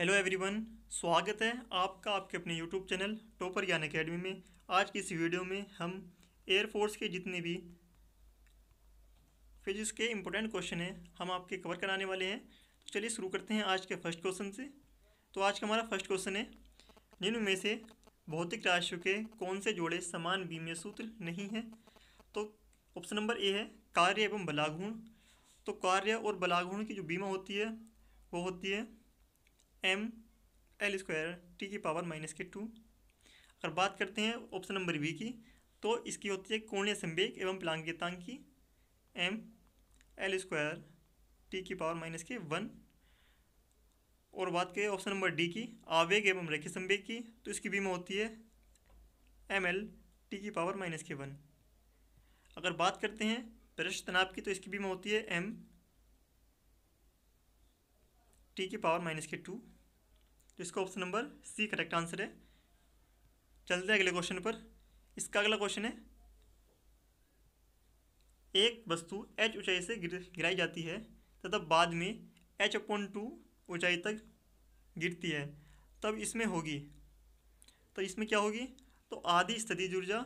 hello everyone स्वागत है आपका आपके अपने YouTube channel Topper Gyan Academy में आज की इस वीडियो में हम एयरफोर्स के जितने भी फिजिक्स के इम्पोर्टेंट क्वेश्चन हैं हम आपके कवर कराने वाले हैं चलिए शुरू करते हैं आज के फर्स्ट क्वेश्चन से तो आज का हमारा फर्स्ट क्वेश्चन है निम्न में से भौतिक राशियों के कौन से जोड़े समान बीमे सूत्र नहीं हैं तो ऑप्शन नंबर ए है कार्य एवं बलाघूर्ण तो कार्य और बलाघूर्ण की जो बीमा होती है वो होती है एम एल स्क्वायर टी की पावर माइनस के टू अगर बात करते हैं ऑप्शन नंबर बी की तो इसकी होती है कोणीय संवेग एवं प्लांकितांग की एम एल स्क्वायर टी की पावर माइनस के वन और बात करें ऑप्शन नंबर डी की आवेग एवं रेखी संवेग की तो इसकी बीमा होती है एम एल टी की पावर माइनस के वन अगर बात करते हैं पृष्ठ तनाव की तो इसकी बीमा होती है एम टी की पावर माइनस के टू तो इसका option number C correct answer है चलते हैं अगले क्वेश्चन पर इसका अगला क्वेश्चन है एक वस्तु एच ऊंचाई से गिर गिराई जाती है तथा बाद में एच अपॉन टू ऊँचाई तक गिरती है तब इसमें होगी तो इसमें क्या होगी तो आधी स्थिति ऊर्जा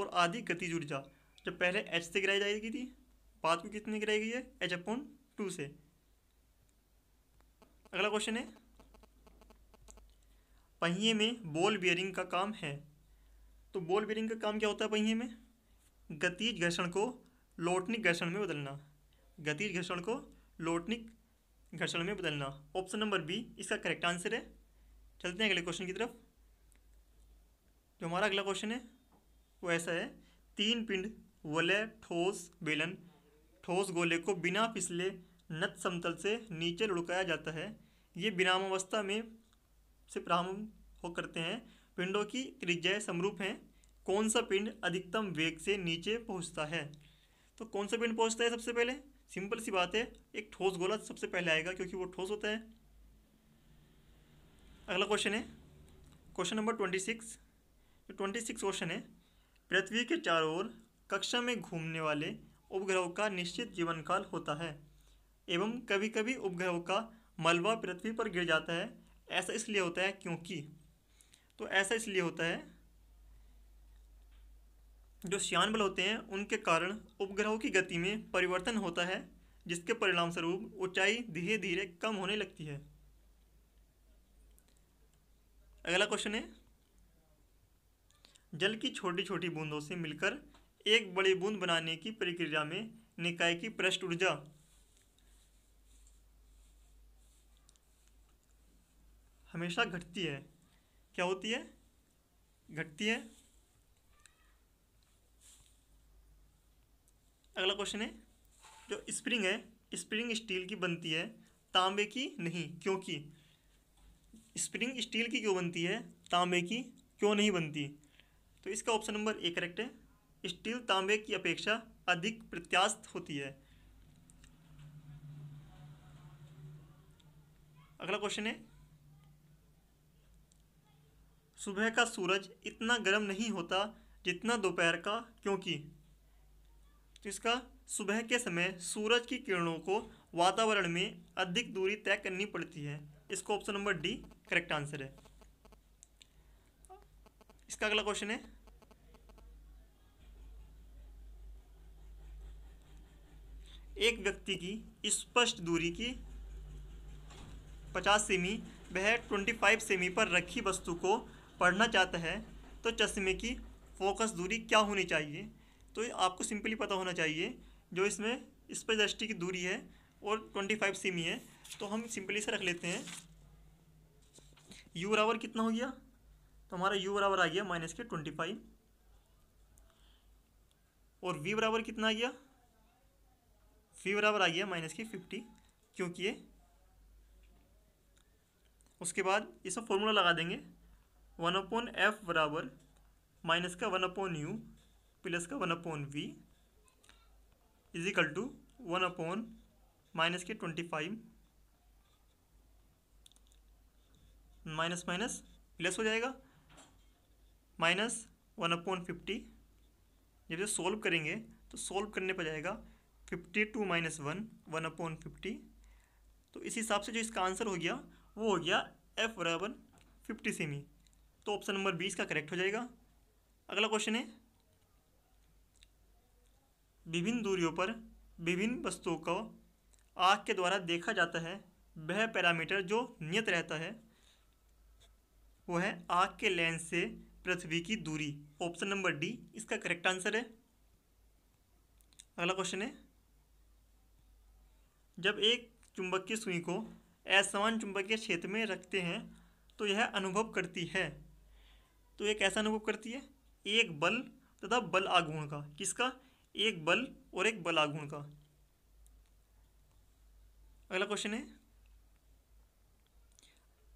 और आधी गति ऊर्जा जब पहले एच से गिराई जाएगी थी बाद को कितनी गिराई गई है एच अपॉन टू से अगला क्वेश्चन है पहिए में बॉल बियरिंग का काम है तो बॉल बियरिंग का काम क्या होता है पहिए में गतिज घर्षण को लोटनिक घर्षण में बदलना गतिज घर्षण को लोटनिक घर्षण में बदलना ऑप्शन नंबर बी इसका करेक्ट आंसर है चलते हैं अगले क्वेश्चन की तरफ जो हमारा अगला क्वेश्चन है वो ऐसा है तीन पिंड वलय ठोस बेलन ठोस गोले को बिना फिसले नत समतल से नीचे लुढ़काया जाता है ये विरामावस्था में से प्रारंभ हो करते हैं पिंडों की त्रिज्याय समरूप हैं कौन सा पिंड अधिकतम वेग से नीचे पहुंचता है तो कौन सा पिंड पहुंचता है सबसे पहले सिंपल सी बात है एक ठोस गोला सबसे पहले आएगा क्योंकि वो ठोस होता है अगला क्वेश्चन है question number twenty six twenty six question है पृथ्वी के चारों ओर कक्षा में घूमने वाले उपग्रहों का निश्चित जीवन काल होता है एवं कभी कभी उपग्रहों का मलबा पृथ्वी पर गिर जाता है ऐसा इसलिए होता है क्योंकि तो ऐसा इसलिए होता है जो श्यान बल होते हैं उनके कारण उपग्रहों की गति में परिवर्तन होता है जिसके परिणामस्वरूप ऊंचाई धीरे धीरे कम होने लगती है अगला क्वेश्चन है जल की छोटी छोटी बूंदों से मिलकर एक बड़ी बूंद बनाने की प्रक्रिया में निकाय की पृष्ठ ऊर्जा हमेशा घटती है क्या होती है घटती है अगला क्वेश्चन है जो स्प्रिंग है स्प्रिंग स्टील की बनती है तांबे की नहीं क्योंकि स्प्रिंग स्टील की क्यों बनती है तांबे की क्यों नहीं बनती तो इसका ऑप्शन नंबर ए करेक्ट है स्टील तांबे की अपेक्षा अधिक प्रत्यास्थ होती है अगला क्वेश्चन है सुबह का सूरज इतना गर्म नहीं होता जितना दोपहर का क्योंकि तो इसका सुबह के समय सूरज की किरणों को वातावरण में अधिक दूरी तय करनी पड़ती है इसको option number D correct answer है इसका अगला क्वेश्चन है एक व्यक्ति की स्पष्ट दूरी की 50 सेमी वह 25 सेमी पर रखी वस्तु को पढ़ना चाहता है तो चश्मे की फोकस दूरी क्या होनी चाहिए तो आपको सिंपली पता होना चाहिए जो इसमें इस दृष्टि की दूरी है और ट्वेंटी फाइव सेमी है तो हम सिंपली से रख लेते हैं यू बराबर कितना हो गया तो हमारा यू बराबर आ गया माइनस के ट्वेंटी फाइव और वी बराबर कितना आ गया वी बराबर आ गया माइनस के फिफ्टी क्योंकि ये उसके बाद इसमें फॉर्मूला लगा देंगे वन अपॉन एफ बराबर माइनस का वन अपॉन यू प्लस का one upon V is equal to one upon minus के twenty five minus minus plus हो जाएगा माइनस वन अपॉन फिफ्टी जब जो सोल्व करेंगे तो सोल्व करने पर जाएगा fifty two minus one one upon fifty तो इस हिसाब से जो इसका आंसर हो गया वो हो गया एफ बराबर फिफ्टी सेमी तो ऑप्शन नंबर बी इसका करेक्ट हो जाएगा अगला क्वेश्चन है विभिन्न दूरियों पर विभिन्न वस्तुओं को आँख के द्वारा देखा जाता है वह पैरामीटर जो नियत रहता है वो है आँख के लेंस से पृथ्वी की दूरी ऑप्शन नंबर डी इसका करेक्ट आंसर है अगला क्वेश्चन है जब एक चुंबक की सुई को असमान चुंबकीय क्षेत्र में रखते हैं तो यह अनुभव करती है तो ये कैसा अनुभव करती है एक बल तथा बल आघूर्ण का किसका एक बल और एक बल आघूर्ण का अगला क्वेश्चन है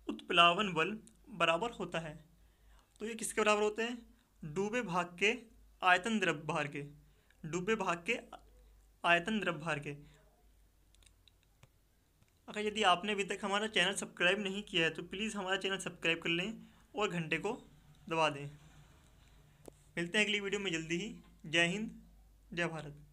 उत्प्लावन बल बराबर होता है तो ये किसके बराबर होते हैं डूबे भाग के आयतन द्रव भार के डूबे भाग के आयतन द्रव भार के अगर यदि आपने अभी तक हमारा चैनल सब्सक्राइब नहीं किया है तो प्लीज़ हमारा चैनल सब्सक्राइब कर लें और घंटे को दबा दें मिलते हैं अगली वीडियो में जल्दी ही जय हिंद जय भारत